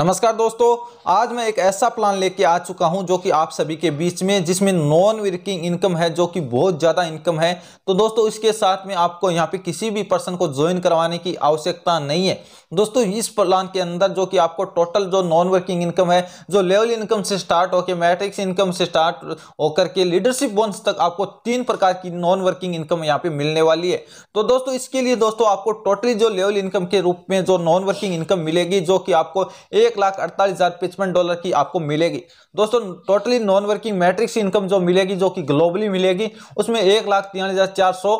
नमस्कार दोस्तों आज मैं एक ऐसा प्लान लेके आ चुका हूं जो कि आप सभी के बीच में जिसमें नॉन वर्किंग इनकम है जो कि बहुत ज़्यादा इनकम है तो दोस्तों इसके साथ में आपको यहां पे किसी भी पर्सन को ज्वाइन करवाने की आवश्यकता नहीं है दोस्तों इस प्लान के अंदर जो कि आपको टोटल जो नॉन वर्किंग इनकम है जो लेवल इनकम से स्टार्ट होकर मैट्रिक्स इनकम से स्टार्ट होकर के लीडरशिप बोन्स तक आपको तीन प्रकार की नॉन वर्किंग इनकम यहाँ पे मिलने वाली है तो दोस्तों इसके लिए दोस्तों आपको टोटली जो लेवल इनकम के रूप में जो नॉन वर्किंग इनकम मिलेगी जो कि आपको एक लाख अड़तालीस हज़ार पिचपन डॉलर की आपको मिलेगी दोस्तों totally non working matrix income जो मिलेगी जो कि ग्लोबली मिलेगी उसमें एक लाख तिरालीस हज़ार चार सौ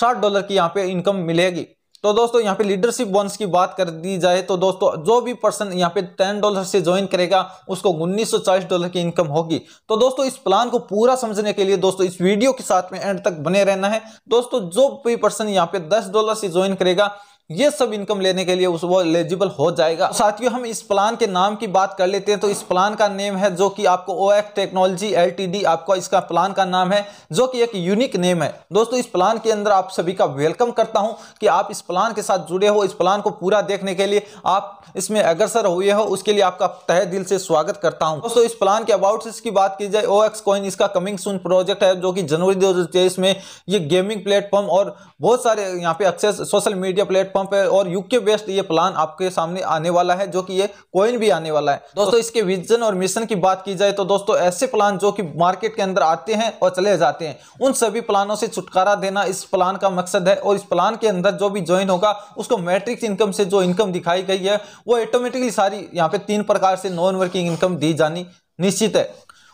साठ डॉलर की यहाँ पे इनकम मिलेगी तो दोस्तों यहाँ पे लीडरशिप बोनस की बात कर दी जाए तो दोस्तों जो भी पर्सन यहाँ पे टेन डॉलर से ज्वाइन करेगा उसको उन्नीस डॉलर की इनकम होगी तो दोस्तों इस प्लान को पूरा समझने के लिए दोस्तों इस वीडियो के साथ में एंड तक बने रहना है दोस्तों जो भी पर्सन यहाँ पे दस डॉलर से ज्वाइन करेगा ये सब इनकम लेने के लिए उस वो एलिजिबल हो जाएगा साथियों हम इस प्लान के नाम की बात कर लेते हैं तो इस प्लान का नेम है जो कि आपको ओ एक्स टेक्नोलॉजी एलटीडी आपका इसका प्लान का नाम है जो कि एक यूनिक नेम है दोस्तों इस प्लान के अंदर आप सभी का वेलकम करता हूं कि आप इस प्लान के साथ जुड़े हो इस प्लान को पूरा देखने के लिए आप इसमें अग्रसर हुए हो उसके लिए आपका तहे दिल से स्वागत करता हूँ दोस्तों इस प्लान के अबाउट की बात की जाए ओ एक्स कॉइन इसका कमिंग सुन प्रोजेक्ट है जो कि जनवरी दो में ये गेमिंग प्लेटफॉर्म और बहुत सारे यहाँ पे अक्सर सोशल मीडिया प्लेटफॉर्म प्लेटफॉर्म पे और यूके बेस्ड ये प्लान आपके सामने आने वाला है जो कि ये कोइन भी आने वाला है दोस्तों तो इसके विजन और मिशन की बात की जाए तो दोस्तों ऐसे प्लान जो कि मार्केट के अंदर आते हैं और चले जाते हैं उन सभी प्लानों से छुटकारा देना इस प्लान का मकसद है और इस प्लान के अंदर जो भी ज्वाइन होगा उसको मैट्रिक्स इनकम से जो इनकम दिखाई गई है वो ऑटोमेटिकली सारी यहाँ पे तीन प्रकार से नॉन वर्किंग इनकम दी जानी निश्चित है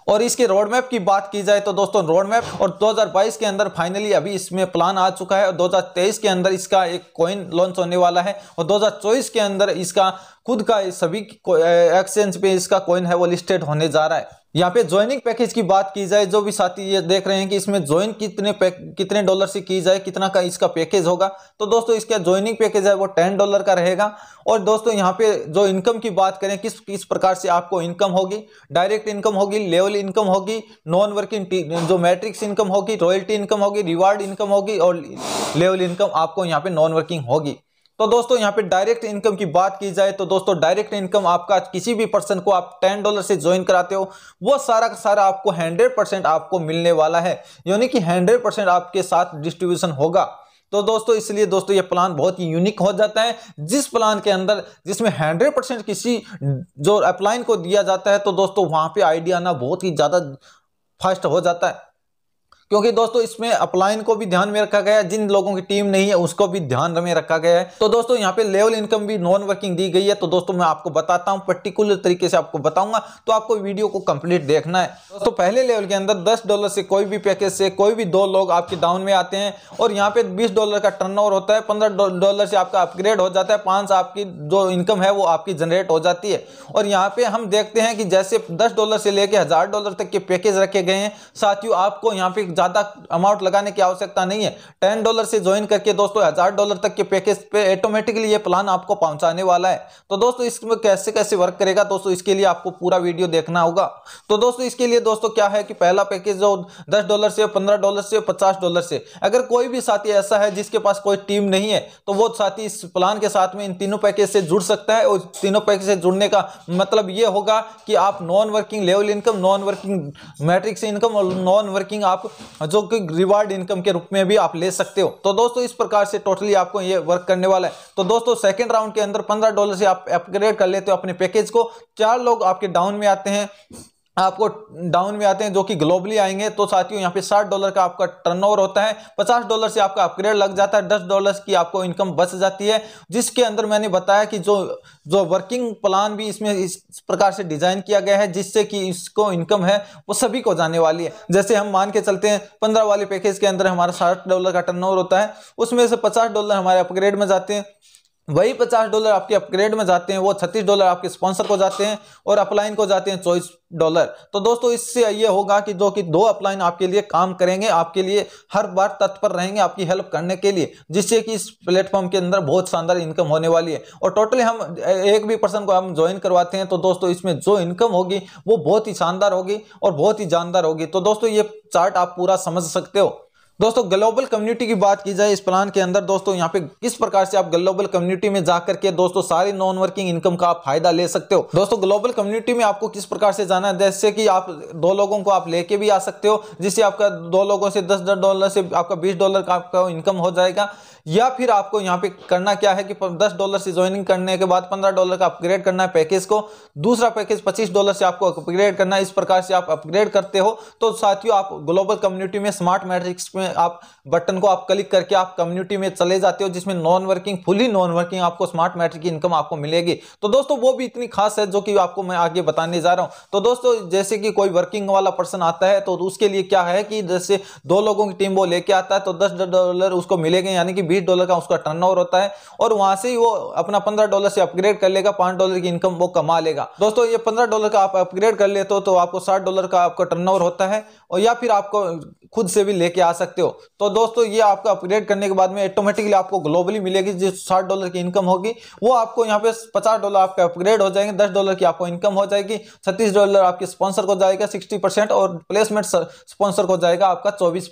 और इसके रोड मैप की बात की जाए तो दोस्तों रोड मैप और 2022 के अंदर फाइनली अभी इसमें प्लान आ चुका है और 2023 के अंदर इसका एक कॉइन लॉन्च होने वाला है और 2024 के अंदर इसका खुद का सभी एक्सचेंज पे इसका कॉइन है वो लिस्टेड होने जा रहा है यहाँ पे ज्वाइनिंग पैकेज की बात की जाए जो भी साथी ये देख रहे हैं कि इसमें ज्वाइन कितने कितने डॉलर से की जाए कितना का इसका पैकेज होगा तो दोस्तों इसका ज्वाइनिंग पैकेज है वो टेन डॉलर का रहेगा और दोस्तों यहाँ पे जो इनकम की बात करें किस किस प्रकार से आपको इनकम होगी डायरेक्ट इनकम होगी लेवल इनकम होगी नॉन वर्किंग जो मैट्रिक्स इनकम होगी रॉयल्टी इनकम होगी रिवार्ड इनकम होगी और लेवल इनकम आपको यहाँ पे नॉन वर्किंग होगी तो दोस्तों यहाँ पे डायरेक्ट इनकम की बात की जाए तो दोस्तों डायरेक्ट इनकम आपका किसी भी पर्सन को आप टेन डॉलर से ज्वाइन कराते हो वो सारा का सारा आपको हंड्रेड परसेंट आपको मिलने वाला है यानी कि हंड्रेड परसेंट आपके साथ डिस्ट्रीब्यूशन होगा तो दोस्तों इसलिए दोस्तों ये प्लान बहुत ही यूनिक हो जाता है जिस प्लान के अंदर जिसमें हंड्रेड परसेंट किसी जो अप्लाइन को दिया जाता है तो दोस्तों वहाँ पे आइडिया आना बहुत ही ज़्यादा फास्ट हो जाता है क्योंकि दोस्तों इसमें अपलाइन को भी ध्यान में रखा गया है जिन लोगों की टीम नहीं है उसको भी ध्यान में रखा गया है तो दोस्तों यहाँ पे लेवल इनकम भी नॉन वर्किंग दी गई है तो दोस्तों मैं आपको बताता हूँ पर्टिकुलर तरीके से आपको बताऊंगा तो आपको वीडियो को कंप्लीट देखना है दोस्तों पहले लेवल के अंदर दस डॉलर से कोई भी पैकेज से कोई भी दो लोग आपके डाउन में आते हैं और यहाँ पे बीस डॉलर का टर्न होता है पंद्रह डॉलर से आपका अपग्रेड हो जाता है पांच आपकी जो इनकम है वो आपकी जनरेट हो जाती है और यहाँ पे हम देखते हैं कि जैसे दस डॉलर से लेकर हजार डॉलर तक के पैकेज रखे गए हैं साथियों आपको यहाँ पे ज्यादा अमाउंट लगाने की आवश्यकता नहीं है टेन डॉलर से ज्वाइन करके दोस्तों हजार डॉलर तक के पैकेज पे ऑटोमेटिकली ये प्लान आपको पहुंचाने वाला है तो दोस्तों इसमें कैसे कैसे वर्क करेगा दोस्तों इसके लिए आपको पूरा वीडियो देखना होगा तो दोस्तों इसके लिए दोस्तों क्या है कि पहला पैकेज जो दस डॉलर से पंद्रह डॉलर से पचास डॉलर से अगर कोई भी साथी ऐसा है जिसके पास कोई टीम नहीं है तो वो साथी इस प्लान के साथ में इन तीनों पैकेज से जुड़ सकता है और तीनों पैकेज से जुड़ने का मतलब ये होगा कि आप non working level income non working matrix income और नॉन वर्किंग आप जो कि रिवार्ड इनकम के रूप में भी आप ले सकते हो तो दोस्तों इस प्रकार से टोटली आपको ये वर्क करने वाला है तो दोस्तों सेकंड राउंड के अंदर पंद्रह डॉलर से आप अपग्रेड कर लेते हो अपने पैकेज को चार लोग आपके डाउन में आते हैं आपको डाउन में आते हैं जो कि ग्लोबली आएंगे तो साथियों यहाँ पे 60 डॉलर का आपका टर्नओवर होता है 50 डॉलर से आपका अपग्रेड लग जाता है 10 डॉलर की आपको इनकम बच जाती है जिसके अंदर मैंने बताया कि जो जो वर्किंग प्लान भी इसमें इस प्रकार से डिजाइन किया गया है जिससे कि इसको इनकम है वो सभी को जाने वाली है जैसे हम मान के चलते हैं पंद्रह वाले पैकेज के अंदर हमारा साठ डॉलर का टर्न होता है उसमें से पचास डॉलर हमारे अपग्रेड में जाते हैं वही पचास डॉलर आपके अपग्रेड में जाते हैं वो छत्तीस डॉलर आपके स्पॉन्सर को जाते हैं और अपलाइन को जाते हैं चौबीस डॉलर तो दोस्तों इससे ये होगा कि जो कि दो अपलाइन आपके लिए काम करेंगे आपके लिए हर बार तत्पर रहेंगे आपकी हेल्प करने के लिए जिससे कि इस प्लेटफॉर्म के अंदर बहुत शानदार इनकम होने वाली है और टोटली हम एक भी पर्सन को हम ज्वाइन करवाते हैं तो दोस्तों इसमें जो इनकम होगी वो बहुत ही शानदार होगी और बहुत ही जानदार होगी तो दोस्तों ये चार्ट आप पूरा समझ सकते हो दोस्तों ग्लोबल कम्युनिटी की बात की जाए इस प्लान के अंदर दोस्तों यहाँ पे किस प्रकार से आप ग्लोबल कम्युनिटी में जाकर के दोस्तों सारी नॉन वर्किंग इनकम का आप फायदा ले सकते हो दोस्तों ग्लोबल कम्युनिटी में आपको किस प्रकार से जाना है जैसे कि आप दो लोगों को आप लेके भी आ सकते हो जिससे आपका दो लोगों से दस डॉलर से आपका बीस डॉलर का आपका इनकम हो जाएगा या फिर आपको यहाँ पे करना क्या है कि दस डॉलर से ज्वाइनिंग करने के बाद पंद्रह डॉलर का अपग्रेड करना है पैकेज को दूसरा पैकेज पच्चीस डॉलर से आपको अपग्रेड करना है इस प्रकार से आप अपग्रेड करते हो तो साथियों आप ग्लोबल कम्युनिटी में स्मार्ट मैट्रिक्स में में आप बटन को आप क्लिक करके आप कम्युनिटी में चले जाते हो जिसमें non working fully non working आपको स्मार्ट मैटर की इनकम आपको मिलेगी तो दोस्तों वो भी इतनी खास है जो कि आपको मैं आगे बताने जा रहा हूँ तो दोस्तों जैसे कि कोई वर्किंग वाला पर्सन आता है तो उसके लिए क्या है कि जैसे दो लोगों की टीम वो लेके आता है तो दस डॉलर उसको मिलेगा यानी कि बीस डॉलर का उसका टर्न होता है और वहां से ही वो अपना पंद्रह डॉलर से अपग्रेड कर लेगा पांच डॉलर की इनकम वो कमा लेगा दोस्तों ये पंद्रह डॉलर का आप अपग्रेड कर लेते हो तो आपको साठ डॉलर का आपका टर्न होता है और या फिर आपको खुद से भी लेके आ सकते सकते हो तो दोस्तों ये आपका अपग्रेड करने के बाद में ऑटोमेटिकली आपको ग्लोबली मिलेगी जो साठ डॉलर की इनकम होगी वो आपको यहाँ पे पचास डॉलर आपके अपग्रेड हो जाएंगे दस डॉलर की आपको इनकम हो जाएगी छत्तीस डॉलर आपके स्पॉन्सर को जाएगा सिक्सटी और प्लेसमेंट स्पॉन्सर को जाएगा आपका चौबीस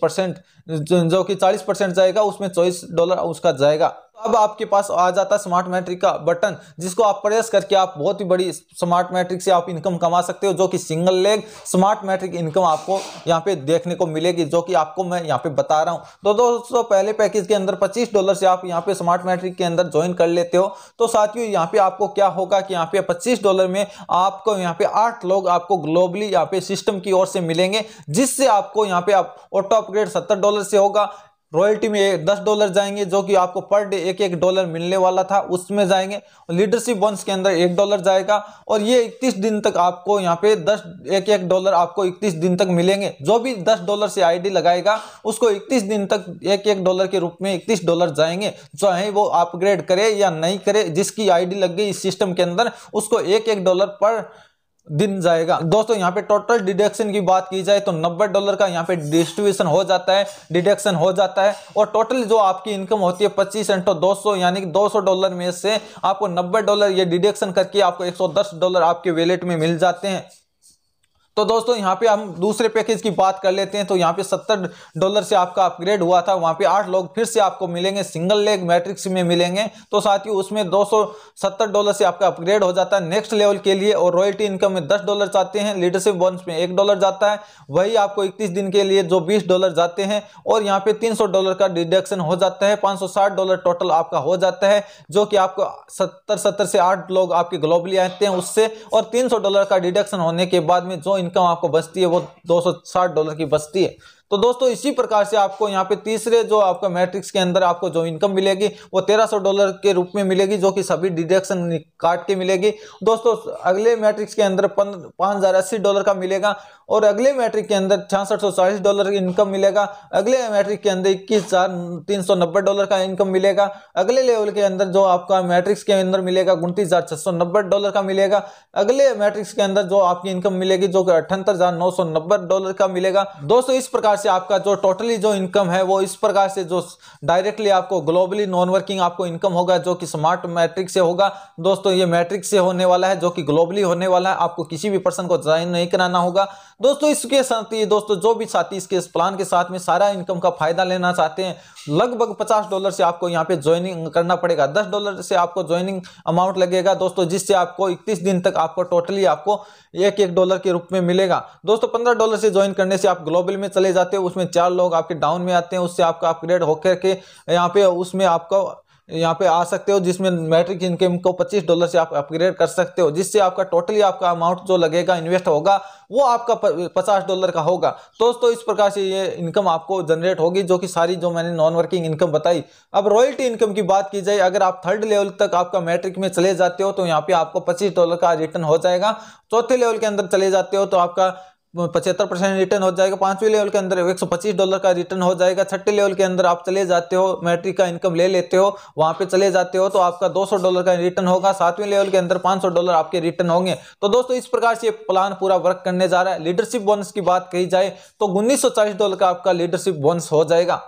जो कि चालीस जाएगा उसमें चौबीस डॉलर उसका जाएगा अब आपके पास आ जाता है स्मार्ट मैट्रिक का बटन जिसको आप प्रेस करके आप बहुत ही बड़ी स्मार्ट मैट्रिक से आप इनकम कमा सकते हो जो कि single leg smart matrix income आपको यहाँ पे देखने को मिलेगी जो कि आपको मैं यहाँ पे बता रहा हूँ तो दोस्तों पहले पैकेज के अंदर पच्चीस डॉलर से आप यहाँ पे स्मार्ट मैट्रिक के अंदर ज्वाइन कर लेते हो तो साथियों यहाँ पे आपको क्या होगा कि यहाँ पे पच्चीस डॉलर में आपको यहाँ पे आठ लोग आपको ग्लोबली यहाँ पे सिस्टम की ओर से मिलेंगे जिससे आपको यहाँ पे आप ऑटो अपग्रेड सत्तर डॉलर से होगा रॉयल्टी में दस डॉलर जाएंगे जो कि आपको पर डे एक एक डॉलर मिलने वाला था उसमें जाएंगे और लीडरशिप बॉन्स के अंदर एक डॉलर जाएगा और ये इकतीस दिन तक आपको यहाँ पे दस एक एक डॉलर आपको इकतीस दिन तक मिलेंगे जो भी दस डॉलर से आईडी लगाएगा उसको इकतीस दिन तक एक एक डॉलर के रूप में इकतीस डॉलर जाएंगे चाहे वो अपग्रेड करे या नहीं करे जिसकी आई लग गई इस सिस्टम के अंदर उसको एक एक डॉलर पर दिन जाएगा दोस्तों यहाँ पे टोटल डिडक्शन की बात की जाए तो 90 डॉलर का यहाँ पे डिस्ट्रीब्यूशन हो जाता है डिडक्शन हो जाता है और टोटल जो आपकी इनकम होती है 25 इंटो सौ यानी कि 200 डॉलर में से आपको 90 डॉलर ये डिडक्शन करके आपको 110 डॉलर आपके वैलेट में मिल जाते हैं तो दोस्तों यहाँ पे हम दूसरे पैकेज की बात कर लेते हैं तो यहाँ पे सत्तर डॉलर से आपका अपग्रेड हुआ था वहाँ पे आठ लोग फिर से आपको मिलेंगे सिंगल लेग मैट्रिक्स में मिलेंगे तो साथ ही उसमें दो डॉलर से आपका अपग्रेड हो जाता है नेक्स्ट लेवल के लिए और रॉयल्टी इनकम में दस डॉलर जाते हैं लीडरशिप बॉन्स में एक डॉलर जाता है वही आपको इकतीस दिन के लिए जो बीस डॉलर जाते हैं और यहाँ पे तीन डॉलर का डिडक्शन हो जाता है पाँच डॉलर टोटल आपका हो जाता है जो कि आपको सत्तर सत्तर से आठ लोग आपके ग्लोबली आते हैं उससे और तीन डॉलर का डिडक्शन होने के बाद में जो इनकम आपको बचती है वो 260 डॉलर की बचती है तो दोस्तों इसी प्रकार से आपको यहाँ पे तीसरे जो आपका मैट्रिक्स के अंदर आपको जो इनकम मिलेगी वो 1300 डॉलर के रूप में मिलेगी जो कि सभी डिडक्शन काट के मिलेगी दोस्तों अगले मैट्रिक्स के अंदर पाँच डॉलर का मिलेगा और अगले मैट्रिक के अंदर छियासठ डॉलर की इनकम मिलेगा अगले मैट्रिक के अंदर इक्कीस डॉलर का इनकम मिलेगा अगले लेवल के अंदर जो आपका मैट्रिक्स के अंदर मिलेगा उनतीस डॉलर का मिलेगा अगले मैट्रिक्स के अंदर जो आपकी इनकम मिलेगी जो कि अठहत्तर डॉलर का मिलेगा दोस्तों इस प्रकार से आपका जो टोटली जो इनकम है वो इस प्रकार से जो डायरेक्टली आपको ग्लोबली नॉन वर्किंग आपको इनकम होगा जो कि स्मार्ट मैट्रिक से होगा दोस्तों ये मैट्रिक से होने वाला है जो कि ग्लोबली होने वाला है आपको किसी भी पर्सन को ज्वाइन नहीं कराना होगा दोस्तों इसके साथ ही दोस्तों जो भी साथी इसके इस प्लान के साथ में सारा इनकम का फायदा लेना चाहते हैं लगभग पचास डॉलर से आपको यहाँ पे ज्वाइनिंग करना पड़ेगा दस डॉलर से आपको ज्वाइनिंग अमाउंट लगेगा दोस्तों जिससे आपको इकतीस दिन तक आपको टोटली आपको एक एक डॉलर के रूप में मिलेगा दोस्तों पंद्रह डॉलर से ज्वाइन करने से आप ग्लोबल में चले जाते हैं उसमें चार लोग आपके डाउन में आते हैं उससे आपका अपग्रेड होकर के यहाँ पे उसमें आपको यहाँ पे आ सकते हो जिसमें मैट्रिक इनकम को 25 डॉलर से आप अपग्रेड कर सकते हो जिससे आपका टोटली आपका अमाउंट जो लगेगा इन्वेस्ट होगा वो आपका 50 डॉलर का होगा दोस्तों इस प्रकार से ये इनकम आपको जनरेट होगी जो कि सारी जो मैंने नॉन वर्किंग इनकम बताई अब रॉयल्टी इनकम की बात की जाए अगर आप थर्ड लेवल तक आपका मैट्रिक में चले जाते हो तो यहाँ पे आपको पच्चीस डॉलर का रिटर्न हो जाएगा चौथे लेवल के अंदर चले जाते हो तो आपका पचहत्तर परसेंट रिटर्न हो जाएगा पांचवें लेवल के अंदर एक सौ पच्चीस डॉलर का रिटर्न हो जाएगा छठे लेवल के अंदर आप चले जाते हो मैट्रिक का इनकम ले लेते हो वहां पे चले जाते हो तो आपका दो सौ डॉलर का रिटर्न होगा सातवें लेवल के अंदर पांच सौ डॉलर आपके रिटर्न होंगे तो दोस्तों इस प्रकार से प्लान पूरा वर्क करने जा रहा है लीडरशिप बोनस की बात कही जाए तो उन्नीस डॉलर का आपका लीडरशिप बोनस हो जाएगा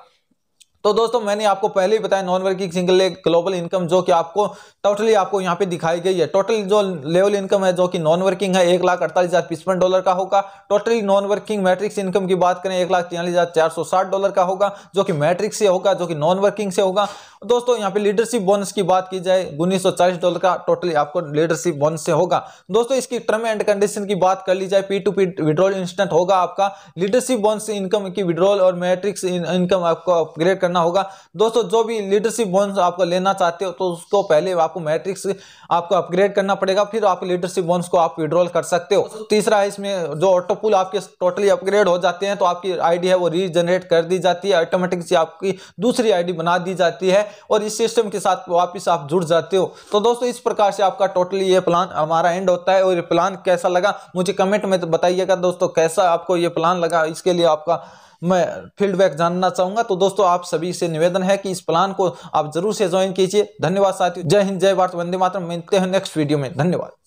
तो दोस्तों मैंने आपको पहले ही बताया non working single leg global income जो कि आपको टोटली आपको यहाँ पे दिखाई गई है टोटल जो लेवल इनकम है जो कि नॉन वर्किंग है एक लाख अड़तालीस हजार पिछपन डॉलर का होगा totally non working matrix income की बात करें एक लाख तिरालीस हजार चार सौ साठ डॉलर का होगा जो कि मैट्रिक्स से होगा जो कि नॉन वर्किंग से होगा दोस्तों यहाँ पे लीडरशिप बोनस की बात की जाए उन्नीस सौ चालीस डॉलर का टोटली आपको लीडरशिप बोनस से होगा दोस्तों इसकी टर्म एंड कंडीशन की बात कर ली जाए P to P withdrawal instant होगा आपका लीडरशिप बोनस इनकम की विड्रॉल और मैट्रिक्स इनकम आपको अपग्रेड करना करना होगा दोस्तों जो भी लीडरशिप बोनस आपको लेना चाहते हो तो उसको पहले आपको मैट्रिक्स आपको अपग्रेड करना पड़ेगा फिर आप लीडरशिप बोन्स को आप विड्रॉल कर सकते हो तीसरा है इसमें जो ऑटोपुल आपके टोटली अपग्रेड हो जाते हैं तो आपकी आईडी है वो रीजनरेट कर दी जाती है ऑटोमेटिक से आपकी दूसरी आईडी बना दी जाती है और इस सिस्टम के साथ वापस आप जुड़ जाते हो तो दोस्तों इस प्रकार से आपका टोटली ये प्लान हमारा एंड होता है और ये प्लान कैसा लगा मुझे कमेंट में तो बताइएगा दोस्तों कैसा आपको ये प्लान लगा इसके लिए आपका मैं फीडबैक जानना चाहूंगा तो दोस्तों आप सभी से निवेदन है कि इस प्लान को आप जरूर से ज्वाइन कीजिए धन्यवाद साथियों जय हिंद जय भारत वंदे मातरम मिलते हैं नेक्स्ट वीडियो में धन्यवाद